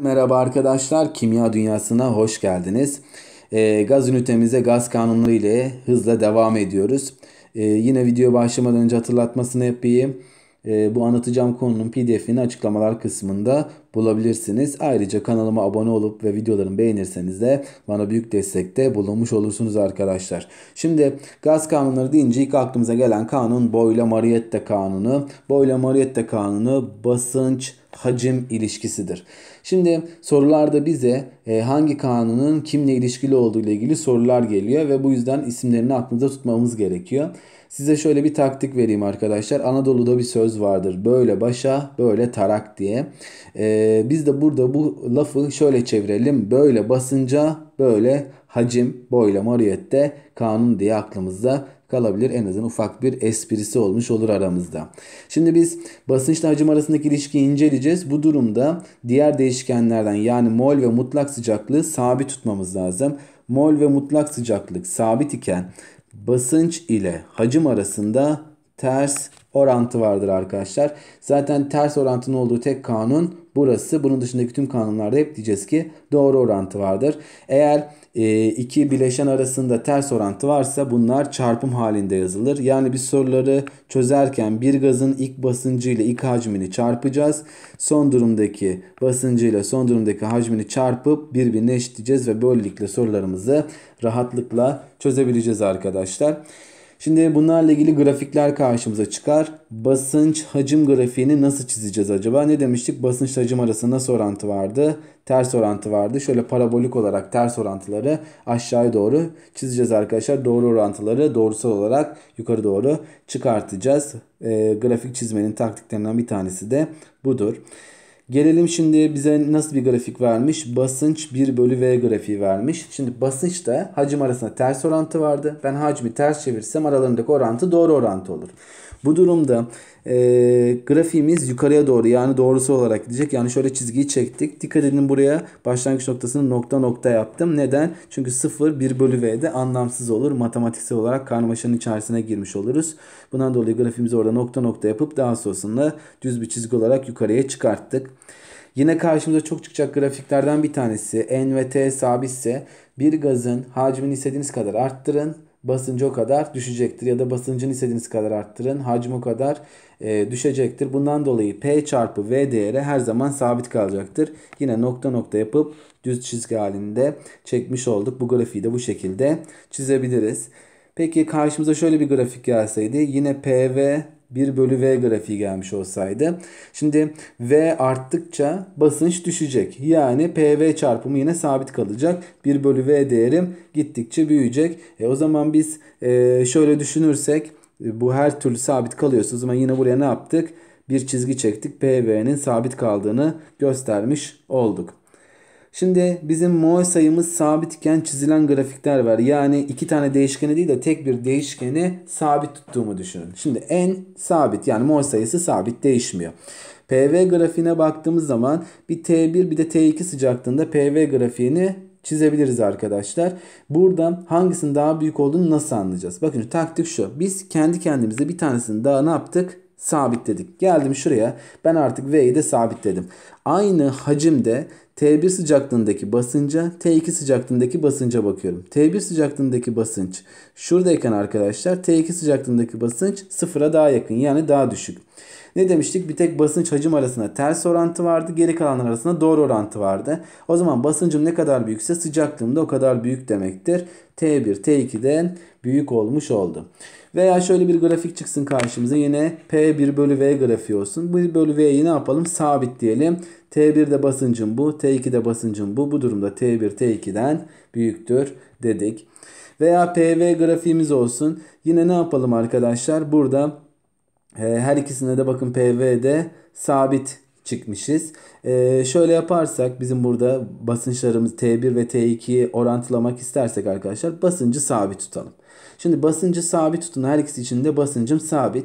Merhaba arkadaşlar, Kimya Dünyası'na hoş geldiniz. E, gaz ünitemize gaz kanunları ile hızla devam ediyoruz. E, yine video başlamadan önce hatırlatmasını yapayım. E, bu anlatacağım konunun pdf'ini açıklamalar kısmında bulabilirsiniz. Ayrıca kanalıma abone olup ve videolarımı beğenirseniz de bana büyük destekte bulunmuş olursunuz arkadaşlar. Şimdi gaz kanunları deyince ilk aklımıza gelen kanun boyle mariette kanunu. boyle mariette kanunu basınç hacim ilişkisidir. Şimdi sorularda bize e, hangi kanunun kimle ilişkili olduğu ile ilgili sorular geliyor ve bu yüzden isimlerini aklımızda tutmamız gerekiyor. Size şöyle bir taktik vereyim arkadaşlar. Anadolu'da bir söz vardır. Böyle başa, böyle tarak diye. E, biz de burada bu lafı şöyle çevirelim. Böyle basınca, böyle hacim, boyla mariyette kanun diye aklımızda kalabilir. En azından ufak bir esprisi olmuş olur aramızda. Şimdi biz basınçla hacim arasındaki ilişkiyi inceleyeceğiz. Bu durumda diğer değişkenlerden yani mol ve mutlak sıcaklığı sabit tutmamız lazım. Mol ve mutlak sıcaklık sabit iken basınç ile hacim arasında ters orantı vardır arkadaşlar. Zaten ters orantının olduğu tek kanun burası. Bunun dışındaki tüm kanunlarda hep diyeceğiz ki doğru orantı vardır. Eğer e, iki bileşen arasında ters orantı varsa bunlar çarpım halinde yazılır. Yani bir soruları çözerken bir gazın ilk basıncı ile ilk hacmini çarpacağız. Son durumdaki basıncı ile son durumdaki hacmini çarpıp birbirine eşitleyeceğiz ve böylelikle sorularımızı rahatlıkla çözebileceğiz arkadaşlar. Şimdi bunlarla ilgili grafikler karşımıza çıkar. Basınç hacim grafiğini nasıl çizeceğiz acaba? Ne demiştik? Basınç hacim arasında nasıl orantı vardı? Ters orantı vardı. Şöyle parabolik olarak ters orantıları aşağıya doğru çizeceğiz arkadaşlar. Doğru orantıları doğrusal olarak yukarı doğru çıkartacağız. E, grafik çizmenin taktiklerinden bir tanesi de budur. Gelelim şimdi bize nasıl bir grafik vermiş? Basınç 1 bölü V grafiği vermiş. Şimdi basınçta hacim arasında ters orantı vardı. Ben hacmi ters çevirsem aralarındaki orantı doğru orantı olur. Bu durumda e, grafiğimiz yukarıya doğru yani doğrusu olarak gidecek. Yani şöyle çizgiyi çektik. Dikkat edin buraya başlangıç noktasını nokta nokta yaptım. Neden? Çünkü 0 1 bölü V'de anlamsız olur. Matematiksel olarak karmaşanın içerisine girmiş oluruz. Bundan dolayı grafiğimizi orada nokta nokta yapıp daha sonrasında düz bir çizgi olarak yukarıya çıkarttık. Yine karşımıza çok çıkacak grafiklerden bir tanesi N ve T sabitse bir gazın hacmini istediğiniz kadar arttırın basıncı o kadar düşecektir. Ya da basıncını istediğiniz kadar arttırın. hacim o kadar e, düşecektir. Bundan dolayı P çarpı V değeri her zaman sabit kalacaktır. Yine nokta nokta yapıp düz çizgi halinde çekmiş olduk. Bu grafiği de bu şekilde çizebiliriz. Peki karşımıza şöyle bir grafik gelseydi yine PV 1 bölü V grafiği gelmiş olsaydı. Şimdi V arttıkça basınç düşecek. Yani PV çarpımı yine sabit kalacak. 1 bölü V değerim gittikçe büyüyecek. E, o zaman biz e, şöyle düşünürsek e, bu her türlü sabit kalıyorsa o zaman yine buraya ne yaptık? Bir çizgi çektik. PV'nin sabit kaldığını göstermiş olduk. Şimdi bizim mol sayımız sabit çizilen grafikler var. Yani iki tane değişkeni değil de tek bir değişkeni sabit tuttuğumu düşünün. Şimdi en sabit yani mol sayısı sabit değişmiyor. PV grafiğine baktığımız zaman bir T1 bir de T2 sıcaklığında PV grafiğini çizebiliriz arkadaşlar. Burada hangisinin daha büyük olduğunu nasıl anlayacağız? Bakın taktik şu. Biz kendi kendimize bir tanesini daha ne yaptık? Sabitledik. Geldim şuraya. Ben artık V'yi de sabitledim. Aynı hacimde T1 sıcaklığındaki basınca, T2 sıcaklığındaki basınca bakıyorum. T1 sıcaklığındaki basınç şuradayken arkadaşlar T2 sıcaklığındaki basınç sıfıra daha yakın yani daha düşük. Ne demiştik? Bir tek basınç hacim arasında ters orantı vardı. Geri kalanlar arasında doğru orantı vardı. O zaman basıncım ne kadar büyükse sıcaklığım da o kadar büyük demektir. T1, T2'den büyük olmuş oldu. Veya şöyle bir grafik çıksın karşımıza. Yine P1 bölü V grafiği olsun. 1 bölü V'yi ne yapalım? Sabit diyelim. T1'de basıncım bu. T2'de basıncım bu. Bu durumda T1 T2'den büyüktür dedik. Veya PV grafiğimiz olsun. Yine ne yapalım arkadaşlar? Burada e, her ikisine de bakın PV'de sabit çıkmışız. Ee, şöyle yaparsak bizim burada basınçlarımız T1 ve T2'yi orantılamak istersek arkadaşlar basıncı sabit tutalım. Şimdi basıncı sabit tutun. Her ikisi için de basıncım sabit.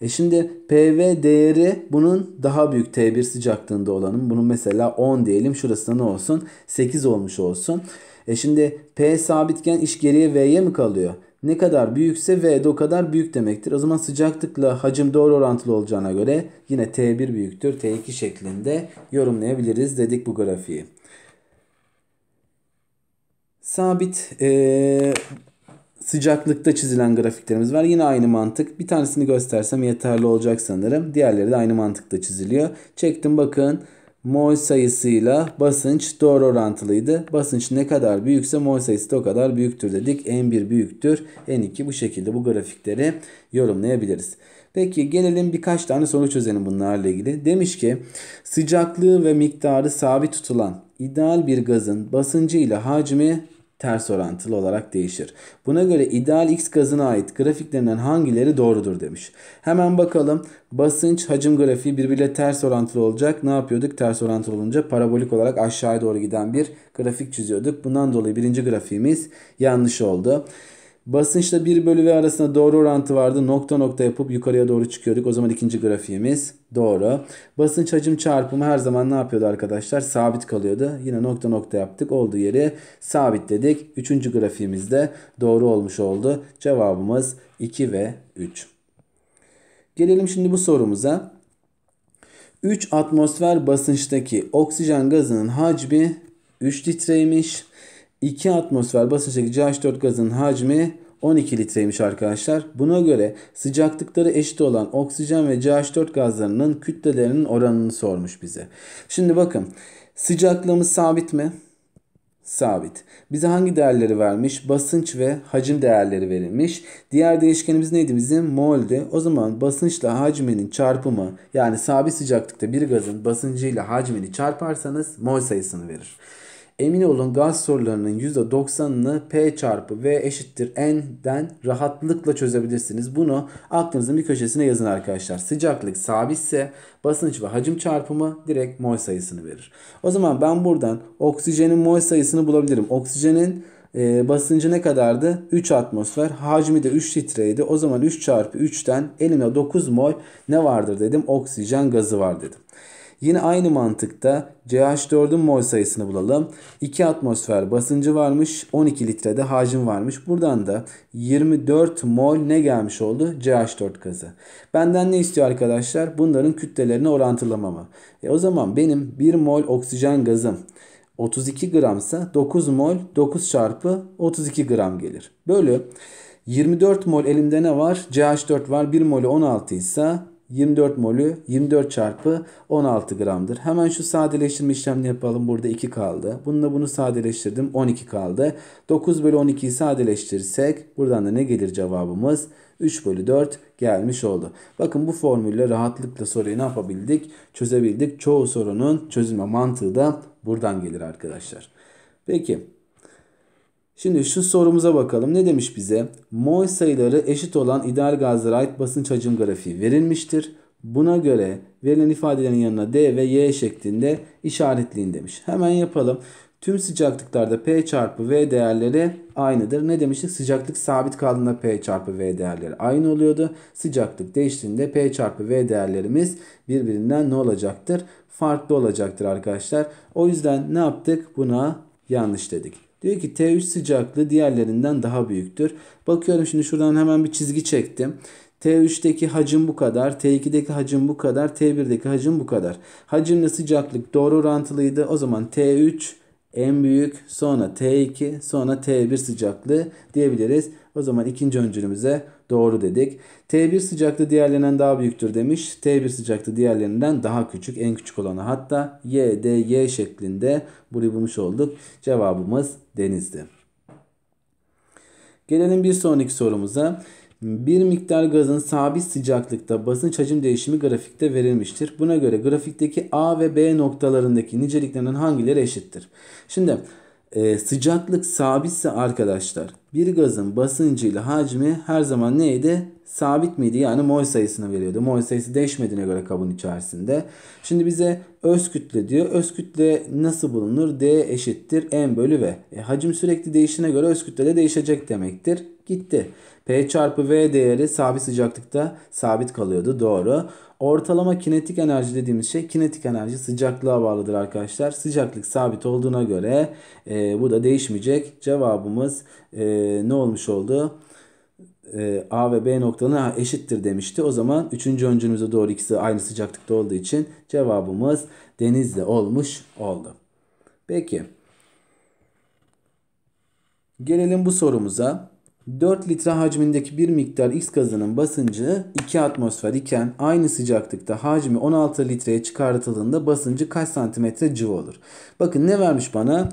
E şimdi PV değeri bunun daha büyük T1 sıcaklığında olanın. Bunun mesela 10 diyelim. Şurası da ne olsun? 8 olmuş olsun. E şimdi P sabitken iş geriye V'ye mi kalıyor? Ne kadar büyükse V de o kadar büyük demektir. O zaman sıcaklıkla hacim doğru orantılı olacağına göre yine T1 büyüktür T2 şeklinde yorumlayabiliriz dedik bu grafiği. Sabit ee, sıcaklıkta çizilen grafiklerimiz var. Yine aynı mantık. Bir tanesini göstersem yeterli olacak sanırım. Diğerleri de aynı mantıkta çiziliyor. Çektim bakın. Mol sayısıyla basınç doğru orantılıydı. Basınç ne kadar büyükse mol sayısı da o kadar büyüktür dedik. N1 büyüktür. N2 bu şekilde bu grafikleri yorumlayabiliriz. Peki gelelim birkaç tane soru çözelim bunlarla ilgili. Demiş ki sıcaklığı ve miktarı sabit tutulan ideal bir gazın basıncı ile hacmi ters orantılı olarak değişir. Buna göre ideal X gazına ait grafiklerinden hangileri doğrudur demiş. Hemen bakalım. Basınç hacim grafiği birbirle ters orantılı olacak. Ne yapıyorduk? Ters orantılı olunca parabolik olarak aşağıya doğru giden bir grafik çiziyorduk. Bundan dolayı birinci grafiğimiz yanlış oldu. Basınçla 1 bölü V arasında doğru orantı vardı. Nokta nokta yapıp yukarıya doğru çıkıyorduk. O zaman ikinci grafiğimiz doğru. Basınç hacim çarpımı her zaman ne yapıyordu arkadaşlar? Sabit kalıyordu. Yine nokta nokta yaptık. Olduğu yeri sabitledik. Üçüncü grafiğimiz de doğru olmuş oldu. Cevabımız 2 ve 3. Gelelim şimdi bu sorumuza. 3 atmosfer basınçtaki oksijen gazının hacmi 3 litreymiş. 2 atmosfer basınçtaki CH4 gazının hacmi 12 litreymiş arkadaşlar. Buna göre sıcaklıkları eşit olan oksijen ve CH4 gazlarının kütlelerinin oranını sormuş bize. Şimdi bakın sıcaklığımız sabit mi? Sabit. Bize hangi değerleri vermiş? Basınç ve hacim değerleri verilmiş. Diğer değişkenimiz neydi bizim? Mol'dü. O zaman basınçla hacminin çarpımı yani sabit sıcaklıkta bir gazın basıncıyla hacmini çarparsanız mol sayısını verir emin olun gaz sorularının %90'ını P çarpı V eşittir N'den rahatlıkla çözebilirsiniz. Bunu aklınızın bir köşesine yazın arkadaşlar. Sıcaklık sabitse basınç ve hacim çarpımı direkt mol sayısını verir. O zaman ben buradan oksijenin mol sayısını bulabilirim. Oksijenin e, basıncı ne kadardı? 3 atmosfer. Hacmi de 3 litreydi. O zaman 3 çarpı 3'ten elime 9 mol ne vardır dedim. Oksijen gazı var dedim. Yine aynı mantıkta CH4'ün mol sayısını bulalım. 2 atmosfer basıncı varmış. 12 litrede hacim varmış. Buradan da 24 mol ne gelmiş oldu? CH4 gazı. Benden ne istiyor arkadaşlar? Bunların kütlelerini orantılamamı. E o zaman benim 1 mol oksijen gazım 32 gramsa 9 mol 9 çarpı 32 gram gelir. Bölü 24 mol elimde ne var? CH4 var. 1 molü 16 ise 24 molü 24 çarpı 16 gramdır. Hemen şu sadeleştirme işlemini yapalım. Burada 2 kaldı. Bununla bunu sadeleştirdim. 12 kaldı. 9 bölü 12'yi sadeleştirirsek buradan da ne gelir cevabımız? 3 bölü 4 gelmiş oldu. Bakın bu formülle rahatlıkla soruyu ne yapabildik? Çözebildik. Çoğu sorunun çözülme mantığı da buradan gelir arkadaşlar. Peki. Şimdi şu sorumuza bakalım. Ne demiş bize? Mol sayıları eşit olan ideal gazlara ait basınç hacim grafiği verilmiştir. Buna göre verilen ifadelerin yanına D ve Y şeklinde işaretliyin demiş. Hemen yapalım. Tüm sıcaklıklarda P çarpı V değerleri aynıdır. Ne demiştik? Sıcaklık sabit kaldığında P çarpı V değerleri aynı oluyordu. Sıcaklık değiştiğinde P çarpı V değerlerimiz birbirinden ne olacaktır? Farklı olacaktır arkadaşlar. O yüzden ne yaptık? Buna yanlış dedik. Diyor ki T3 sıcaklığı diğerlerinden daha büyüktür. Bakıyorum şimdi şuradan hemen bir çizgi çektim. T3'teki hacim bu kadar, T2'deki hacim bu kadar, T1'deki hacim bu kadar. Hacimle sıcaklık doğru orantılıydı. O zaman T3 en büyük, sonra T2, sonra T1 sıcaklığı diyebiliriz. O zaman ikinci öncülümüze Doğru dedik. T1 sıcaklığı diğerlerinden daha büyüktür demiş. T1 sıcaklığı diğerlerinden daha küçük. En küçük olanı hatta Y, D, Y şeklinde burayı bulmuş olduk. Cevabımız denizdi. Gelelim bir sonraki sorumuza. Bir miktar gazın sabit sıcaklıkta basınç hacim değişimi grafikte verilmiştir. Buna göre grafikteki A ve B noktalarındaki niceliklerinin hangileri eşittir? Şimdi e, sıcaklık sabitse arkadaşlar bir gazın basıncıyla hacmi her zaman neydi? Sabit miydi? Yani mol sayısını veriyordu. Mol sayısı değişmediğine göre kabın içerisinde. Şimdi bize öz kütle diyor. Öz kütle nasıl bulunur? D eşittir M bölü V. E, hacim sürekli değişine göre öz kütle de değişecek demektir. Gitti. P çarpı V değeri sabit sıcaklıkta sabit kalıyordu. Doğru. Ortalama kinetik enerji dediğimiz şey kinetik enerji sıcaklığa bağlıdır arkadaşlar. Sıcaklık sabit olduğuna göre e, bu da değişmeyecek. Cevabımız e, ne olmuş oldu? E, A ve B noktalarına eşittir demişti. O zaman 3. öncümüze doğru ikisi aynı sıcaklıkta olduğu için cevabımız denizde olmuş oldu. Peki. Gelelim bu sorumuza. 4 litre hacmindeki bir miktar X gazının basıncı 2 atmosfer iken aynı sıcaklıkta hacmi 16 litreye çıkartıldığında basıncı kaç santimetre civa olur? Bakın ne vermiş bana?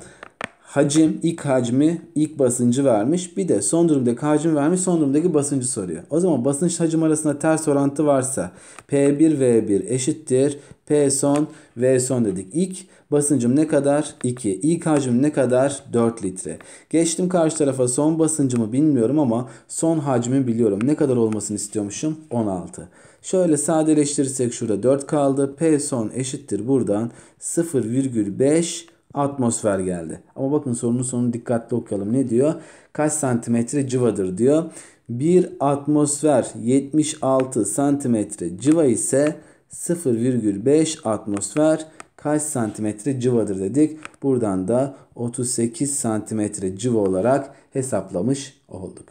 hacim, ilk hacmi, ilk basıncı vermiş. Bir de son durumdaki hacim vermiş, son durumdaki basıncı soruyor. O zaman basınç hacim arasında ters orantı varsa P1V1 eşittir P son V son dedik. İlk basıncım ne kadar? 2. İlk hacim ne kadar? 4 litre. Geçtim karşı tarafa son basıncımı bilmiyorum ama son hacmi biliyorum. Ne kadar olmasını istiyormuşum? 16. Şöyle sadeleştirirsek şurada 4 kaldı. P son eşittir buradan 0,5 atmosfer geldi. Ama bakın sorunun sonunu dikkatli okuyalım. Ne diyor? Kaç santimetre cıvadır diyor. Bir atmosfer 76 santimetre cıva ise 0,5 atmosfer kaç santimetre cıvadır dedik. Buradan da 38 santimetre cıva olarak hesaplamış olduk.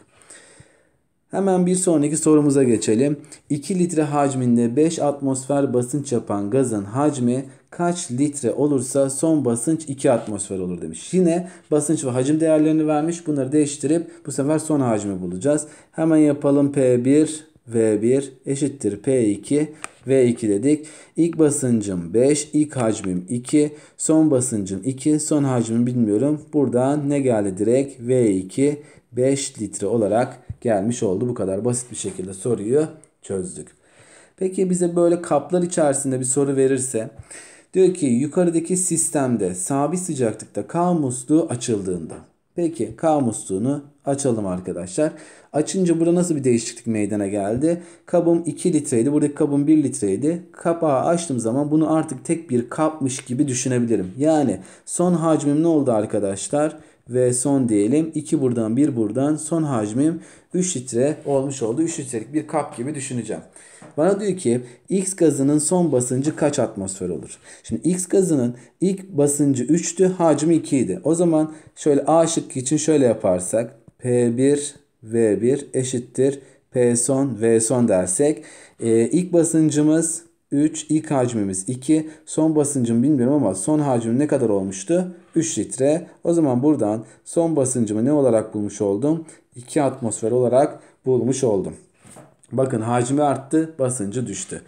Hemen bir sonraki sorumuza geçelim. 2 litre hacminde 5 atmosfer basınç yapan gazın hacmi kaç litre olursa son basınç 2 atmosfer olur demiş. Yine basınç ve hacim değerlerini vermiş. Bunları değiştirip bu sefer son hacmi bulacağız. Hemen yapalım P1 V1 eşittir P2 V2 dedik. İlk basıncım 5, ilk hacmim 2, son basıncım 2, son hacmim bilmiyorum. Buradan ne geldi direkt? V2 5 litre olarak gelmiş oldu. Bu kadar basit bir şekilde soruyu çözdük. Peki bize böyle kaplar içerisinde bir soru verirse Diyor ki yukarıdaki sistemde sabit sıcaklıkta K musluğu açıldığında. Peki K musluğunu açalım arkadaşlar. Açınca burada nasıl bir değişiklik meydana geldi? Kabım 2 litreydi. Buradaki kabım 1 litreydi. Kapağı açtığım zaman bunu artık tek bir kapmış gibi düşünebilirim. Yani son hacmim ne oldu arkadaşlar? ve son diyelim. 2 buradan 1 buradan son hacmim 3 litre olmuş oldu. 3 litrelik bir kap gibi düşüneceğim. Bana diyor ki X gazının son basıncı kaç atmosfer olur? Şimdi X gazının ilk basıncı 3'tü hacmi 2 idi. O zaman şöyle A şıkkı için şöyle yaparsak P1 V1 eşittir P son V son dersek e, ilk basıncımız 3. ilk hacmimiz 2. Son basıncım bilmiyorum ama son hacim ne kadar olmuştu? 3 litre. O zaman buradan son basıncımı ne olarak bulmuş oldum? 2 atmosfer olarak bulmuş oldum. Bakın hacmi arttı, basıncı düştü.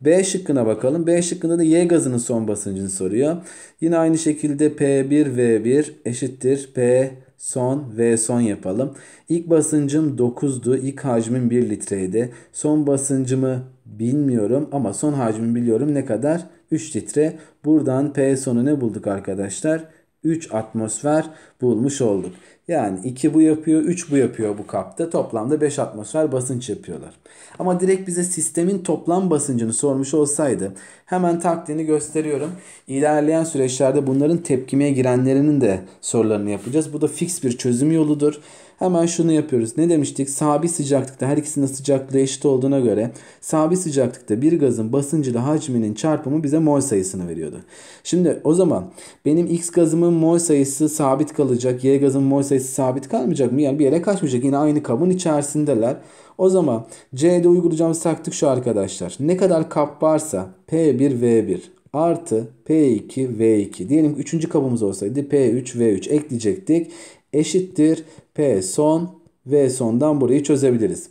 B şıkkına bakalım. B şıkkında da Y gazının son basıncını soruyor. Yine aynı şekilde P1V1 eşittir P son V son yapalım. İlk basıncım 9'du. İlk hacmin 1 litreydi. Son basıncımı bilmiyorum ama son hacmi biliyorum ne kadar? 3 litre. Buradan P sonu ne bulduk arkadaşlar? 3 atmosfer bulmuş olduk. Yani 2 bu yapıyor, 3 bu yapıyor bu kapta. Toplamda 5 atmosfer basınç yapıyorlar. Ama direkt bize sistemin toplam basıncını sormuş olsaydı hemen taktiğini gösteriyorum. İlerleyen süreçlerde bunların tepkimeye girenlerinin de sorularını yapacağız. Bu da fix bir çözüm yoludur. Hemen şunu yapıyoruz. Ne demiştik? Sabit sıcaklıkta her ikisinin sıcaklığı eşit olduğuna göre sabit sıcaklıkta bir gazın basıncı ile hacminin çarpımı bize mol sayısını veriyordu. Şimdi o zaman benim X gazımın mol sayısı sabit kalacak. Y gazın mol sayısı sabit kalmayacak mı? Yani bir yere kaçmayacak. Yine aynı kabın içerisindeler. O zaman C'de uygulayacağımız taktik şu arkadaşlar. Ne kadar kap varsa P1 V1 artı P2 V2. Diyelim ki 3. kabımız olsaydı P3 V3 ekleyecektik. Eşittir P son V sondan burayı çözebiliriz.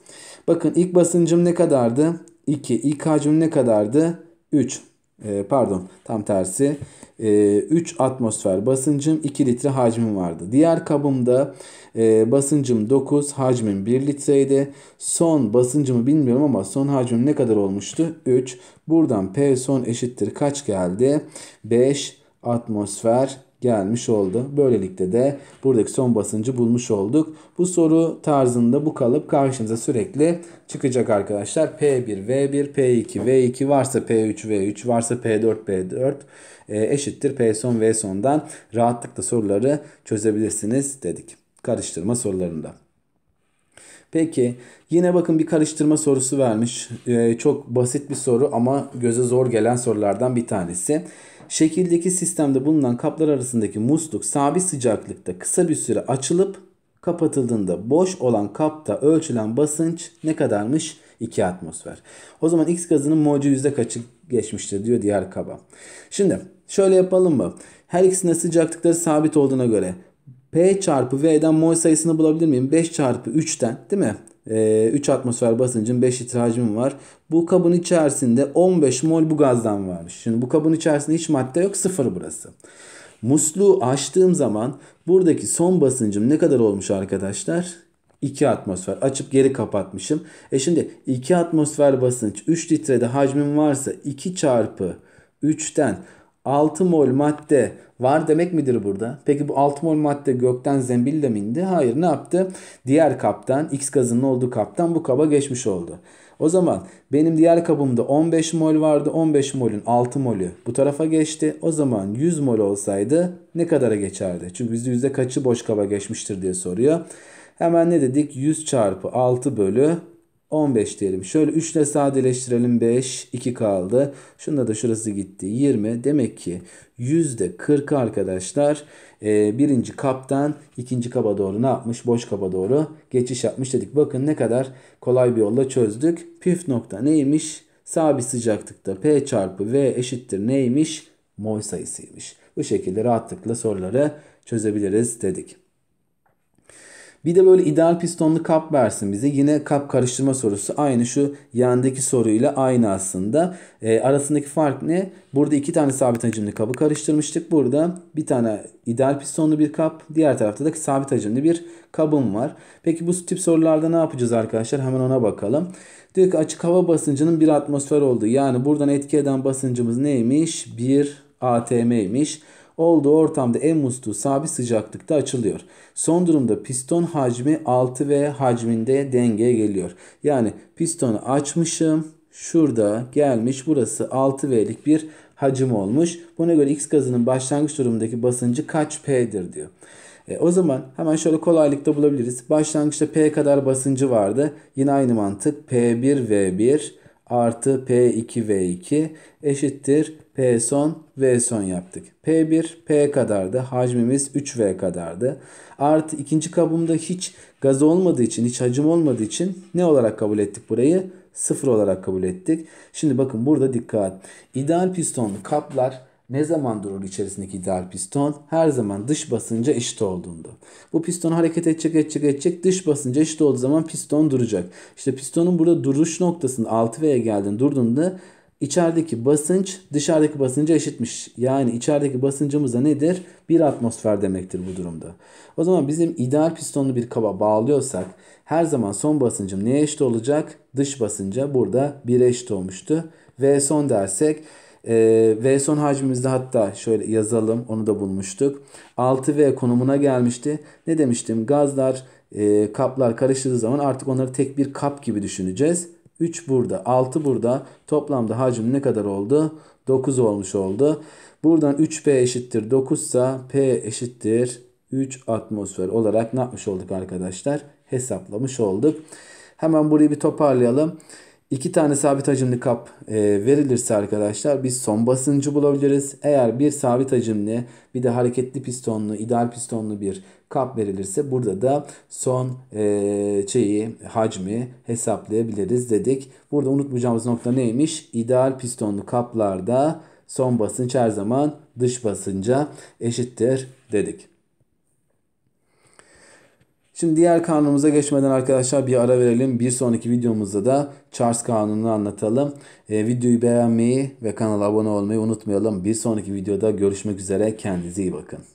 Bakın ilk basıncım ne kadardı? 2. İlk hacim ne kadardı? 3. E, ee, pardon tam tersi. E, ee, 3 atmosfer basıncım 2 litre hacmim vardı. Diğer kabımda e, basıncım 9 hacmim 1 litreydi. Son basıncımı bilmiyorum ama son hacmim ne kadar olmuştu? 3. Buradan P son eşittir kaç geldi? 5 atmosfer gelmiş oldu. Böylelikle de buradaki son basıncı bulmuş olduk. Bu soru tarzında bu kalıp karşınıza sürekli çıkacak arkadaşlar. P1, V1, P2, V2 varsa P3, V3 varsa P4, P4 e, eşittir P son V sondan rahatlıkla soruları çözebilirsiniz dedik. Karıştırma sorularında. Peki yine bakın bir karıştırma sorusu vermiş. Ee, çok basit bir soru ama göze zor gelen sorulardan bir tanesi. Şekildeki sistemde bulunan kaplar arasındaki musluk sabit sıcaklıkta kısa bir süre açılıp kapatıldığında boş olan kapta ölçülen basınç ne kadarmış? 2 atmosfer. O zaman X gazının molcu yüzde kaçı geçmiştir diyor diğer kaba. Şimdi şöyle yapalım mı? Her ikisinde sıcaklıkları sabit olduğuna göre P çarpı V'den mol sayısını bulabilir miyim? 5 çarpı 3'ten değil mi? Ee, 3 atmosfer basıncın 5 litre hacmi var. Bu kabın içerisinde 15 mol bu gazdan varmış. Şimdi bu kabın içerisinde hiç madde yok. Sıfır burası. Musluğu açtığım zaman buradaki son basıncım ne kadar olmuş arkadaşlar? 2 atmosfer. Açıp geri kapatmışım. E şimdi 2 atmosfer basınç 3 litrede hacmim varsa 2 çarpı 3'ten 6 mol madde var demek midir burada? Peki bu 6 mol madde gökten zembille mi indi? Hayır ne yaptı? Diğer kaptan X gazının olduğu kaptan bu kaba geçmiş oldu. O zaman benim diğer kabımda 15 mol vardı. 15 molün 6 molü bu tarafa geçti. O zaman 100 mol olsaydı ne kadara geçerdi? Çünkü bizde yüzde kaçı boş kaba geçmiştir diye soruyor. Hemen ne dedik? 100 çarpı 6 bölü 15 diyelim. Şöyle 3 ile sadeleştirelim 5. 2 kaldı. Şunda da şurası gitti. 20. Demek ki %40 arkadaşlar e, birinci kaptan ikinci kaba doğru ne yapmış? Boş kaba doğru geçiş yapmış dedik. Bakın ne kadar kolay bir yolla çözdük. Püf nokta neymiş? Sabit sıcaklıkta P çarpı V eşittir neymiş? Mol sayısıymış. Bu şekilde rahatlıkla soruları çözebiliriz dedik. Bir de böyle ideal pistonlu kap versin bize. Yine kap karıştırma sorusu aynı şu yandaki soruyla aynı aslında. E, arasındaki fark ne? Burada iki tane sabit hacimli kabı karıştırmıştık. Burada bir tane ideal pistonlu bir kap. Diğer tarafta da sabit hacimli bir kabım var. Peki bu tip sorularda ne yapacağız arkadaşlar? Hemen ona bakalım. Diyor ki açık hava basıncının bir atmosfer olduğu. Yani buradan etki eden basıncımız neymiş? Bir ATM'ymiş olduğu ortamda en musluğu sabit sıcaklıkta açılıyor. Son durumda piston hacmi 6 v hacminde dengeye geliyor. Yani pistonu açmışım. Şurada gelmiş burası 6V'lik bir hacim olmuş. Buna göre X gazının başlangıç durumundaki basıncı kaç P'dir diyor. E, o zaman hemen şöyle kolaylıkta bulabiliriz. Başlangıçta P kadar basıncı vardı. Yine aynı mantık P1V1 artı P2V2 eşittir P son, V son yaptık. P1, P kadardı. Hacmimiz 3V kadardı. Artı ikinci kabımda hiç gaz olmadığı için, hiç hacim olmadığı için ne olarak kabul ettik burayı? Sıfır olarak kabul ettik. Şimdi bakın burada dikkat. İdeal pistonlu kaplar ne zaman durur içerisindeki ideal piston? Her zaman dış basınca eşit olduğunda. Bu piston hareket edecek edecek edecek dış basınca eşit olduğu zaman piston duracak. İşte pistonun burada duruş noktasında 6V'ye geldiğinde durduğunda İçerideki basınç dışarıdaki basınca eşitmiş. Yani içerideki basıncımız da nedir? Bir atmosfer demektir bu durumda. O zaman bizim ideal pistonlu bir kaba bağlıyorsak her zaman son basıncım neye eşit olacak? Dış basınca burada 1'e eşit olmuştu. V son dersek e, V son hacmimizde hatta şöyle yazalım onu da bulmuştuk. 6V konumuna gelmişti. Ne demiştim? Gazlar e, kaplar karıştığı zaman artık onları tek bir kap gibi düşüneceğiz. 3 burada, 6 burada. Toplamda hacim ne kadar oldu? 9 olmuş oldu. Buradan 3P eşittir 9 ise P eşittir 3 atmosfer olarak ne yapmış olduk arkadaşlar? Hesaplamış olduk. Hemen burayı bir toparlayalım. İki tane sabit hacimli kap e, verilirse arkadaşlar biz son basıncı bulabiliriz. Eğer bir sabit hacimli bir de hareketli pistonlu ideal pistonlu bir kap verilirse burada da son e, şeyi hacmi hesaplayabiliriz dedik. Burada unutmayacağımız nokta neymiş? İdeal pistonlu kaplarda son basınç her zaman dış basınca eşittir dedik. Şimdi diğer kanunumuza geçmeden arkadaşlar bir ara verelim. Bir sonraki videomuzda da Charles kanununu anlatalım. E, videoyu beğenmeyi ve kanala abone olmayı unutmayalım. Bir sonraki videoda görüşmek üzere. Kendinize iyi bakın.